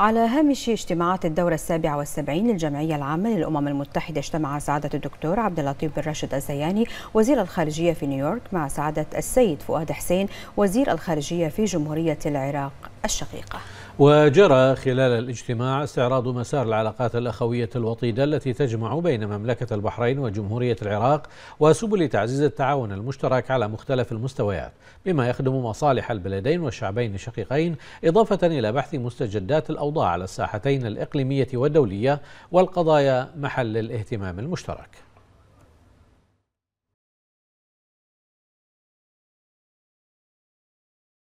على هامش اجتماعات الدورة السابعة والسبعين للجمعية العامة للأمم المتحدة اجتمع سعادة الدكتور عبد اللطيف بن راشد الزياني وزير الخارجية في نيويورك مع سعادة السيد فؤاد حسين وزير الخارجية في جمهورية العراق الشقيقة وجرى خلال الاجتماع استعراض مسار العلاقات الأخوية الوطيدة التي تجمع بين مملكة البحرين وجمهورية العراق وسبل تعزيز التعاون المشترك على مختلف المستويات بما يخدم مصالح البلدين والشعبين الشقيقين إضافة إلى بحث مستجدات الأوضاع على الساحتين الإقليمية والدولية والقضايا محل الاهتمام المشترك